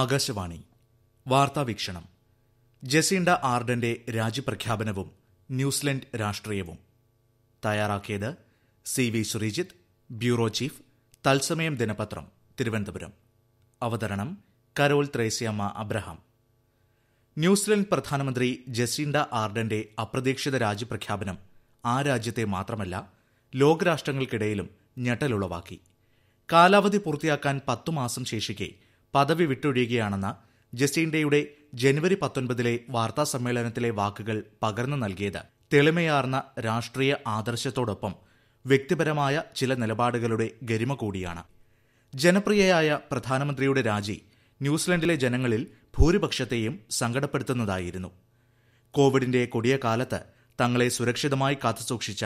Akashvani വാർത്താവീക്ഷണം ജസീണ്ട ആർഡന്റെ രാജ്യപ്രഖ്യാപനവും New Zealand രാഷ്ട്രീയവും തയ്യാറാക്കിയത് C V Sreejith bureau chief Thalsamayam ദിനപത്രം തിരുവനന്തപുരം അവതരണം കരോൾ ത്രേസ്യമ്മ അബ്രഹാം ന്യൂസിലൻഡ് പ്രധാനമന്ത്രി ജസീണ്ട ആർഡന്റെ അപ്രതീക്ഷിത രാജ്യപ്രഖ്യാപനം ആ രാജ്യത്തെ മാത്രമല്ല ലോകരാഷ്ട്രങ്ങൾക്കിടയിലും ഞെട്ടലുളവാക്കി കാലാവധി പൂർത്തിയാക്കാൻ പത്തു മാസം ശേഷിക്കെ പദവി വിട്ടൊഴിയുകയാണെന്ന ഡേയുടെ ജനുവരി പത്തൊൻപതിലെ വാർത്താസമ്മേളനത്തിലെ വാക്കുകൾ പകർന്നു നൽകിയത് തെളിമയാർന്ന രാഷ്ട്രീയ ആദർശത്തോടൊപ്പം വ്യക്തിപരമായ ചില നിലപാടുകളുടെ ഗരിമ കൂടിയാണ് ജനപ്രിയയായ പ്രധാനമന്ത്രിയുടെ രാജി ന്യൂസിലൻഡിലെ ജനങ്ങളിൽ ഭൂരിപക്ഷത്തെയും സങ്കടപ്പെടുത്തുന്നതായിരുന്നു കോവിഡിന്റെ കൊടിയ കാലത്ത് തങ്ങളെ സുരക്ഷിതമായി കാത്തുസൂക്ഷിച്ച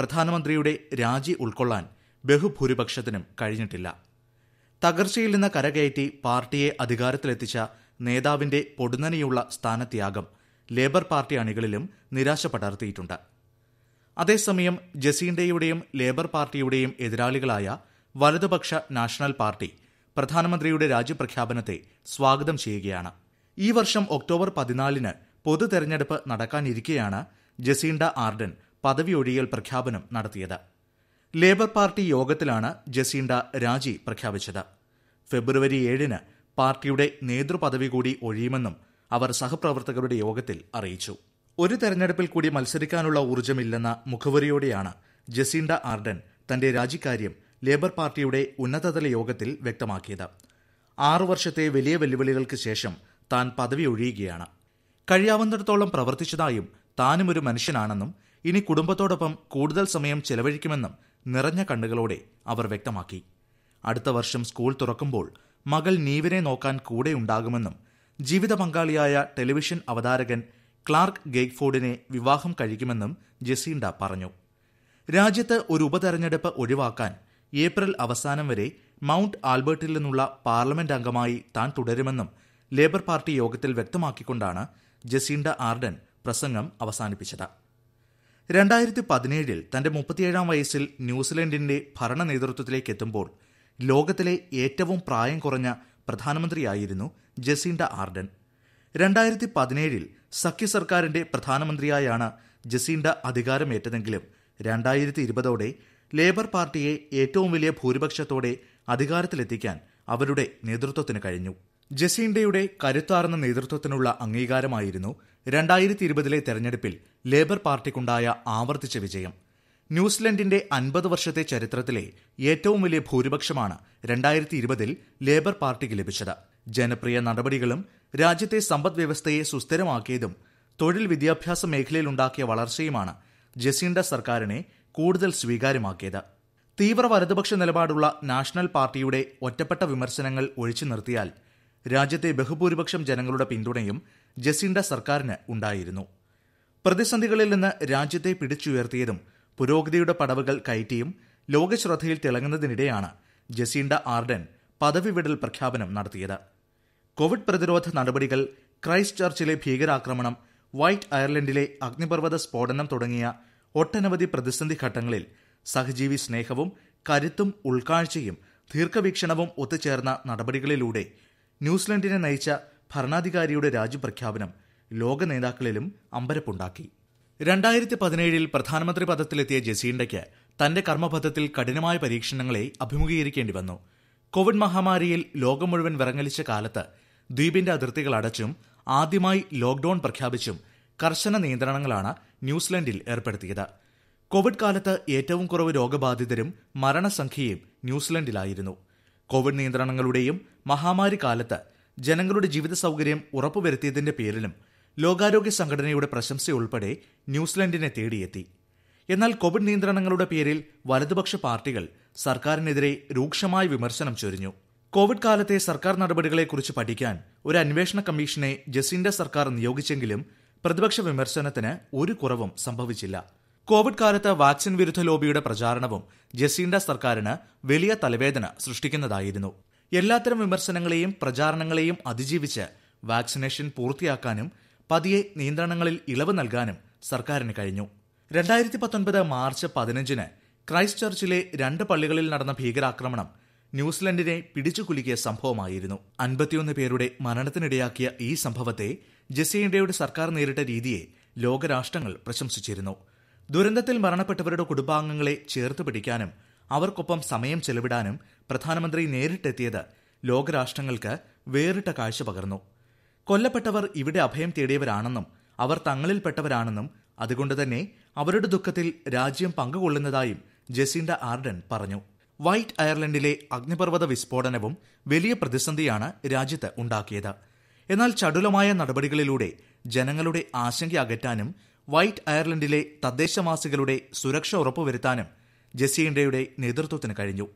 പ്രധാനമന്ത്രിയുടെ രാജി ഉൾക്കൊള്ളാൻ ബഹുഭൂരിപക്ഷത്തിനും കഴിഞ്ഞിട്ടില്ല തകർച്ചയിൽ നിന്ന് കരകയറ്റി പാർട്ടിയെ അധികാരത്തിലെത്തിച്ച നേതാവിന്റെ പൊടുന്നനെയുള്ള സ്ഥാനത്യാഗം ലേബർ പാർട്ടി അണികളിലും നിരാശ പടർത്തിയിട്ടുണ്ട് അതേസമയം ജസീൻഡയുടെയും ലേബർ പാർട്ടിയുടെയും എതിരാളികളായ വലതുപക്ഷ നാഷണൽ പാർട്ടി പ്രധാനമന്ത്രിയുടെ രാജ്യപ്രഖ്യാപനത്തെ സ്വാഗതം ചെയ്യുകയാണ് ഈ വർഷം ഒക്ടോബർ പതിനാലിന് പൊതു തെരഞ്ഞെടുപ്പ് നടക്കാനിരിക്കെയാണ് ജസീൻഡ ആർഡൻ പദവി ഒഴിയൽ പ്രഖ്യാപനം നടത്തിയത് ലേബർ പാർട്ടി യോഗത്തിലാണ് ജസീണ്ട രാജി പ്രഖ്യാപിച്ചത് ഫെബ്രുവരി ഏഴിന് പാർട്ടിയുടെ നേതൃപദവി കൂടി ഒഴിയുമെന്നും അവർ സഹപ്രവർത്തകരുടെ യോഗത്തിൽ അറിയിച്ചു ഒരു തെരഞ്ഞെടുപ്പിൽ കൂടി മത്സരിക്കാനുള്ള ഊർജ്ജമില്ലെന്ന മുഖവരിയോടെയാണ് ജസീണ്ട ആർഡൻ തന്റെ രാജിക്കാര്യം ലേബർ പാർട്ടിയുടെ ഉന്നതതല യോഗത്തിൽ വ്യക്തമാക്കിയത് ആറു വർഷത്തെ വലിയ വെല്ലുവിളികൾക്ക് ശേഷം താൻ പദവി ഒഴിയുകയാണ് കഴിയാവുന്നിടത്തോളം പ്രവർത്തിച്ചതായും താനും ഒരു മനുഷ്യനാണെന്നും ഇനി കുടുംബത്തോടൊപ്പം കൂടുതൽ സമയം ചെലവഴിക്കുമെന്നും നിറഞ്ഞ കണ്ണുകളോടെ അവർ വ്യക്തമാക്കി അടുത്ത വർഷം സ്കൂൾ തുറക്കുമ്പോൾ മകൾ നീവിനെ നോക്കാൻ കൂടെയുണ്ടാകുമെന്നും ജീവിത പങ്കാളിയായ ടെലിവിഷൻ അവതാരകൻ ക്ലാർക്ക് ഗെയ്ഫോർഡിനെ വിവാഹം കഴിക്കുമെന്നും ജസീൻഡ പറഞ്ഞു രാജ്യത്ത് ഒരു ഉപതെരഞ്ഞെടുപ്പ് ഒഴിവാക്കാൻ ഏപ്രിൽ അവസാനം വരെ മൗണ്ട് ആൽബർട്ടിൽ നിന്നുള്ള പാർലമെന്റ് അംഗമായി താൻ തുടരുമെന്നും ലേബർ പാർട്ടി യോഗത്തിൽ വ്യക്തമാക്കിക്കൊണ്ടാണ് ജസീൻഡ ആർഡൻ പ്രസംഗം അവസാനിപ്പിച്ചത് രണ്ടായിരത്തി പതിനേഴിൽ തന്റെ മുപ്പത്തിയേഴാം വയസ്സിൽ ന്യൂസിലൻഡിന്റെ ഭരണ നേതൃത്വത്തിലേക്ക് എത്തുമ്പോൾ ലോകത്തിലെ ഏറ്റവും പ്രായം കുറഞ്ഞ പ്രധാനമന്ത്രിയായിരുന്നു ജസീൻഡ ആർഡൻ രണ്ടായിരത്തി പതിനേഴിൽ സഖ്യ സർക്കാരിന്റെ പ്രധാനമന്ത്രിയായാണ് ജസീൻഡ അധികാരമേറ്റതെങ്കിലും രണ്ടായിരത്തി ഇരുപതോടെ ലേബർ പാർട്ടിയെ ഏറ്റവും വലിയ ഭൂരിപക്ഷത്തോടെ അധികാരത്തിലെത്തിക്കാൻ അവരുടെ നേതൃത്വത്തിന് കഴിഞ്ഞു ജസീൻഡയുടെ കരുത്താർന്ന നേതൃത്വത്തിനുള്ള അംഗീകാരമായിരുന്നു രണ്ടായിരത്തി ഇരുപതിലെ തെരഞ്ഞെടുപ്പിൽ ലേബർ പാർട്ടിക്കുണ്ടായ ആവർത്തിച്ച വിജയം ന്യൂസിലൻഡിന്റെ അൻപത് വർഷത്തെ ചരിത്രത്തിലെ ഏറ്റവും വലിയ ഭൂരിപക്ഷമാണ് രണ്ടായിരത്തി ഇരുപതിൽ ലേബർ പാർട്ടിക്ക് ലഭിച്ചത് ജനപ്രിയ നടപടികളും രാജ്യത്തെ സമ്പദ് വ്യവസ്ഥയെ സുസ്ഥിരമാക്കിയതും തൊഴിൽ വിദ്യാഭ്യാസ മേഖലയിലുണ്ടാക്കിയ വളർച്ചയുമാണ് ജസീൻഡ സർക്കാരിനെ കൂടുതൽ സ്വീകാര്യമാക്കിയത് തീവ്ര വലതുപക്ഷ നിലപാടുള്ള നാഷണൽ പാർട്ടിയുടെ ഒറ്റപ്പെട്ട വിമർശനങ്ങൾ ഒഴിച്ചു നിർത്തിയാൽ രാജ്യത്തെ ബഹുഭൂരിപക്ഷം ജനങ്ങളുടെ പിന്തുണയും ജസിൻഡ സർക്കാരിന് ഉണ്ടായിരുന്നു പ്രതിസന്ധികളിൽ നിന്ന് രാജ്യത്തെ പിടിച്ചുയർത്തിയതും പുരോഗതിയുടെ പടവുകൾ കയറ്റിയും ലോകശ്രദ്ധയിൽ തിളങ്ങുന്നതിനിടെയാണ് ജസീൻഡ ആർഡൻ പദവി വിടൽ പ്രഖ്യാപനം നടത്തിയത് കോവിഡ് പ്രതിരോധ നടപടികൾ ക്രൈസ്റ്റ് ചർച്ചിലെ ഭീകരാക്രമണം വൈറ്റ് അയർലൻഡിലെ അഗ്നിപർവ്വത സ്ഫോടനം തുടങ്ങിയ ഒട്ടനവധി പ്രതിസന്ധി ഘട്ടങ്ങളിൽ സഹജീവി സ്നേഹവും കരുത്തും ഉൾക്കാഴ്ചയും ദീർഘവീക്ഷണവും ഒത്തുചേർന്ന നടപടികളിലൂടെ ന്യൂസിലൻഡിനെ നയിച്ച ഭരണാധികാരിയുടെ രാജ്യപ്രഖ്യാപനം ലോക നേതാക്കളിലും അമ്പരപ്പുണ്ടാക്കി രണ്ടായിരത്തി പതിനേഴിൽ പ്രധാനമന്ത്രി പദത്തിലെത്തിയ ജസീണ്ടയ്ക്ക് തന്റെ കർമ്മപഥത്തിൽ കഠിനമായ പരീക്ഷണങ്ങളെ അഭിമുഖീകരിക്കേണ്ടി വന്നു കോവിഡ് മഹാമാരിയിൽ ലോകം മുഴുവൻ വിറങ്ങലിച്ച കാലത്ത് ദ്വീപിന്റെ അതിർത്തികൾ അടച്ചും ആദ്യമായി ലോക്ഡൌൺ പ്രഖ്യാപിച്ചും കർശന നിയന്ത്രണങ്ങളാണ് ന്യൂസിലൻഡിൽ ഏർപ്പെടുത്തിയത് കോവിഡ് കാലത്ത് ഏറ്റവും കുറവ് രോഗബാധിതരും മരണസംഖ്യയും ന്യൂസിലൻഡിലായിരുന്നു കോവിഡ് നിയന്ത്രണങ്ങളുടെയും മഹാമാരി കാലത്ത് ജനങ്ങളുടെ ജീവിത സൗകര്യം ഉറപ്പുവരുത്തിയതിന്റെ പേരിലും ലോകാരോഗ്യ സംഘടനയുടെ പ്രശംസ ഉൾപ്പെടെ ന്യൂസിലൻഡിനെ തേടിയെത്തി എന്നാൽ കോവിഡ് നിയന്ത്രണങ്ങളുടെ പേരിൽ വലതുപക്ഷ പാർട്ടികൾ സർക്കാരിനെതിരെ രൂക്ഷമായ വിമർശനം ചൊരിഞ്ഞു കോവിഡ് കാലത്തെ സർക്കാർ നടപടികളെക്കുറിച്ച് പഠിക്കാൻ ഒരു അന്വേഷണ കമ്മീഷനെ ജസിൻഡ സർക്കാർ നിയോഗിച്ചെങ്കിലും പ്രതിപക്ഷ വിമർശനത്തിന് ഒരു കുറവും സംഭവിച്ചില്ല കോവിഡ് കാലത്ത് വാക്സിൻ വിരുദ്ധ ലോബിയുടെ പ്രചാരണവും ജസീൻഡ സർക്കാരിന് വലിയ തലവേദന സൃഷ്ടിക്കുന്നതായിരുന്നു എല്ലാത്തരം വിമർശനങ്ങളെയും പ്രചാരണങ്ങളെയും അതിജീവിച്ച് വാക്സിനേഷൻ പൂർത്തിയാക്കാനും പതിയെ നിയന്ത്രണങ്ങളിൽ ഇളവ് നൽകാനും സർക്കാരിന് കഴിഞ്ഞു രണ്ടായിരത്തി പത്തൊൻപത് മാർച്ച് പതിനഞ്ചിന് ക്രൈസ്റ്റ് ചർച്ചിലെ രണ്ട് പള്ളികളിൽ നടന്ന ഭീകരാക്രമണം ന്യൂസിലൻഡിനെ പിടിച്ചുകുലുക്കിയ സംഭവമായിരുന്നു അൻപത്തിയൊന്ന് പേരുടെ മരണത്തിനിടയാക്കിയ ഈ സംഭവത്തെ ജസീൻഡയുടെ സർക്കാർ നേരിട്ട രീതിയെ ലോകരാഷ്ട്രങ്ങൾ പ്രശംസിച്ചിരുന്നു ദുരന്തത്തിൽ മരണപ്പെട്ടവരുടെ കുടുംബാംഗങ്ങളെ ചേർത്ത് പിടിക്കാനും അവർക്കൊപ്പം സമയം ചെലവിടാനും പ്രധാനമന്ത്രി നേരിട്ടെത്തിയത് ലോകരാഷ്ട്രങ്ങൾക്ക് വേറിട്ട കാഴ്ച പകർന്നു കൊല്ലപ്പെട്ടവർ ഇവിടെ അഭയം തേടിയവരാണെന്നും അവർ തങ്ങളിൽപ്പെട്ടവരാണെന്നും അതുകൊണ്ട് തന്നെ അവരുടെ ദുഃഖത്തിൽ രാജ്യം പങ്കുകൊള്ളുന്നതായും ജെസിൻഡ ആർഡൻ പറഞ്ഞു വൈറ്റ് അയർലൻഡിലെ അഗ്നിപർവ്വത വിസ്ഫോടനവും വലിയ പ്രതിസന്ധിയാണ് രാജ്യത്ത് ഉണ്ടാക്കിയത് എന്നാൽ ചടുലമായ നടപടികളിലൂടെ ജനങ്ങളുടെ ആശങ്ക അകറ്റാനും വൈറ്റ് അയർലൻഡിലെ തദ്ദേശവാസികളുടെ സുരക്ഷ ഉറപ്പുവരുത്താനും ജസീൻഡയുടെ നേതൃത്വത്തിന് കഴിഞ്ഞു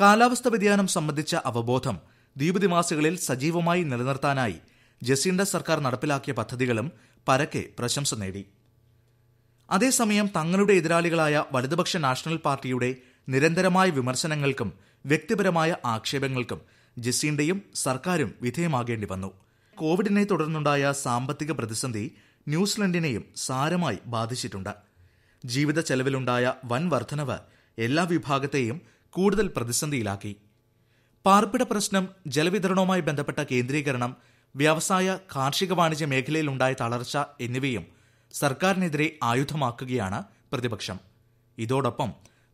കാലാവസ്ഥ വ്യതിയാനം സംബന്ധിച്ച അവബോധം നിവാസികളിൽ സജീവമായി നിലനിർത്താനായി ജസീൻഡ സർക്കാർ നടപ്പിലാക്കിയ പദ്ധതികളും പരക്കെ പ്രശംസ നേടി അതേസമയം തങ്ങളുടെ എതിരാളികളായ വലതുപക്ഷ നാഷണൽ പാർട്ടിയുടെ നിരന്തരമായ വിമർശനങ്ങൾക്കും വ്യക്തിപരമായ ആക്ഷേപങ്ങൾക്കും ജസീൻഡയും സർക്കാരും വിധേയമാകേണ്ടി വന്നു കോവിഡിനെ തുടർന്നുണ്ടായ സാമ്പത്തിക പ്രതിസന്ധി ന്യൂസിലൻഡിനെയും സാരമായി ബാധിച്ചിട്ടുണ്ട് ജീവിത ചെലവിലുണ്ടായ വൻ വർധനവ് എല്ലാ വിഭാഗത്തെയും കൂടുതൽ പ്രതിസന്ധിയിലാക്കി പാർപ്പിട പ്രശ്നം ജലവിതരണവുമായി ബന്ധപ്പെട്ട കേന്ദ്രീകരണം വ്യവസായ കാർഷിക വാണിജ്യ മേഖലയിലുണ്ടായ തളർച്ച എന്നിവയും സർക്കാരിനെതിരെ ആയുധമാക്കുകയാണ് പ്രതിപക്ഷം ഇതോടൊപ്പം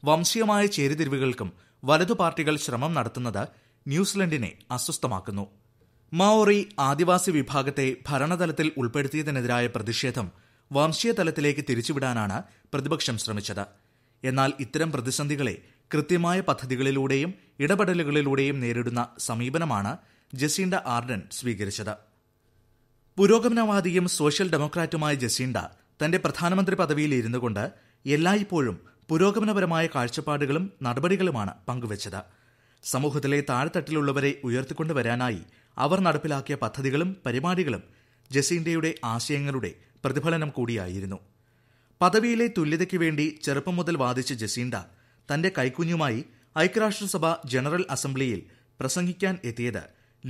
വംശീയമായ ചേരിതിരിവുകൾക്കും വലതു പാർട്ടികൾ ശ്രമം നടത്തുന്നത് ന്യൂസിലൻഡിനെ അസ്വസ്ഥമാക്കുന്നു മാവോറി ആദിവാസി വിഭാഗത്തെ ഭരണതലത്തിൽ ഉൾപ്പെടുത്തിയതിനെതിരായ പ്രതിഷേധം വംശീയ തലത്തിലേക്ക് തിരിച്ചുവിടാനാണ് പ്രതിപക്ഷം ശ്രമിച്ചത് എന്നാൽ ഇത്തരം പ്രതിസന്ധികളെ കൃത്യമായ പദ്ധതികളിലൂടെയും ഇടപെടലുകളിലൂടെയും നേരിടുന്ന സമീപനമാണ് ജസീണ്ട ആർഡൻ സ്വീകരിച്ചത് പുരോഗമനവാദിയും സോഷ്യൽ ഡെമോക്രാറ്റുമായ ജസീണ്ട തന്റെ പ്രധാനമന്ത്രി പദവിയിൽ ഇരുന്നുകൊണ്ട് എല്ലായ്പ്പോഴും പുരോഗമനപരമായ കാഴ്ചപ്പാടുകളും നടപടികളുമാണ് പങ്കുവച്ചത് സമൂഹത്തിലെ താഴെത്തട്ടിലുള്ളവരെ ഉയർത്തിക്കൊണ്ടുവരാനായി അവർ നടപ്പിലാക്കിയ പദ്ധതികളും പരിപാടികളും ജസീന്റയുടെ ആശയങ്ങളുടെ പ്രതിഫലനം കൂടിയായിരുന്നു പദവിയിലെ തുല്യതയ്ക്ക് വേണ്ടി ചെറുപ്പം മുതൽ വാദിച്ച ജസീന്ത തന്റെ കൈക്കുഞ്ഞുമായി ഐക്യരാഷ്ട്രസഭ ജനറൽ അസംബ്ലിയിൽ പ്രസംഗിക്കാൻ എത്തിയത്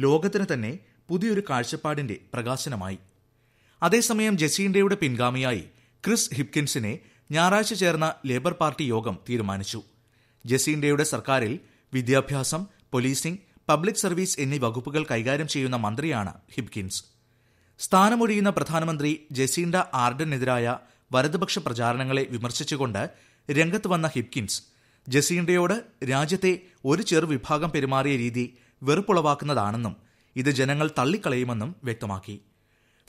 ലോകത്തിന് തന്നെ പുതിയൊരു കാഴ്ചപ്പാടിന്റെ പ്രകാശനമായി അതേസമയം ജസീന്റയുടെ പിൻഗാമിയായി ക്രിസ് ഹിപ്കിൻസിനെ ഞായറാഴ്ച ചേർന്ന ലേബർ പാർട്ടി യോഗം തീരുമാനിച്ചു ജസീന്റയുടെ സർക്കാരിൽ വിദ്യാഭ്യാസം പോലീസിംഗ് പബ്ലിക് സർവീസ് എന്നീ വകുപ്പുകൾ കൈകാര്യം ചെയ്യുന്ന മന്ത്രിയാണ് ഹിബ്കിൻസ് സ്ഥാനമൊഴിയുന്ന പ്രധാനമന്ത്രി ജെസീൻഡ ആർഡനെതിരായ വലതുപക്ഷ പ്രചാരണങ്ങളെ വിമർശിച്ചുകൊണ്ട് രംഗത്ത് വന്ന ഹിബ്കിൻസ് ജസീൻഡയോട് രാജ്യത്തെ ഒരു ചെറുവിഭാഗം പെരുമാറിയ രീതി വെറുപ്പുളവാക്കുന്നതാണെന്നും ഇത് ജനങ്ങൾ തള്ളിക്കളയുമെന്നും വ്യക്തമാക്കി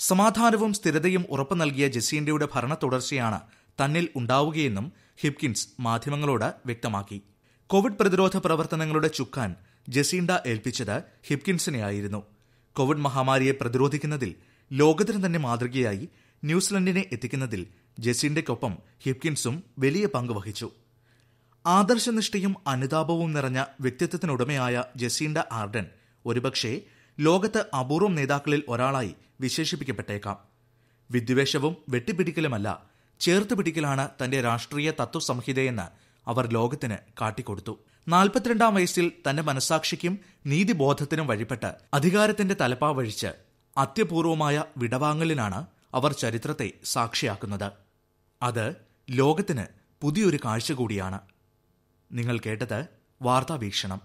സമാധാനവും സ്ഥിരതയും ഉറപ്പു നൽകിയ ജസീൻഡയുടെ ഭരണ തുടർച്ചയാണ് തന്നിൽ ഉണ്ടാവുകയെന്നും ഹിപ്കിൻസ് മാധ്യമങ്ങളോട് വ്യക്തമാക്കി കോവിഡ് പ്രതിരോധ പ്രവർത്തനങ്ങളുടെ ചുക്കാൻ ജസീണ്ട ഏൽപ്പിച്ചത് ഹിപ്കിൻസിനെയായിരുന്നു കോവിഡ് മഹാമാരിയെ പ്രതിരോധിക്കുന്നതിൽ ലോകത്തിന് തന്നെ മാതൃകയായി ന്യൂസിലൻഡിനെ എത്തിക്കുന്നതിൽ ജസീണ്ടയ്ക്കൊപ്പം ഹിപ്കിൻസും വലിയ പങ്ക് വഹിച്ചു ആദർശനിഷ്ഠയും അനുതാപവും നിറഞ്ഞ വ്യക്തിത്വത്തിനുടമയായ ജസീണ്ട ആർഡൻ ഒരുപക്ഷേ ലോകത്ത് അപൂർവം നേതാക്കളിൽ ഒരാളായി വിശേഷിപ്പിക്കപ്പെട്ടേക്കാം വിദ്വേഷവും വെട്ടിപ്പിടിക്കലുമല്ല ചേർത്ത് പിടിക്കലാണ് തന്റെ രാഷ്ട്രീയ തത്വസംഹിതയെന്ന് അവർ ലോകത്തിന് കാട്ടിക്കൊടുത്തു നാൽപ്പത്തിരണ്ടാം വയസ്സിൽ തന്റെ മനസാക്ഷിക്കും നീതിബോധത്തിനും വഴിപ്പെട്ട് അധികാരത്തിന്റെ വഴിച്ച് അത്യപൂർവമായ വിടവാങ്ങലിനാണ് അവർ ചരിത്രത്തെ സാക്ഷിയാക്കുന്നത് അത് ലോകത്തിന് പുതിയൊരു കാഴ്ച കൂടിയാണ് നിങ്ങൾ കേട്ടത് വാർത്താ വീക്ഷണം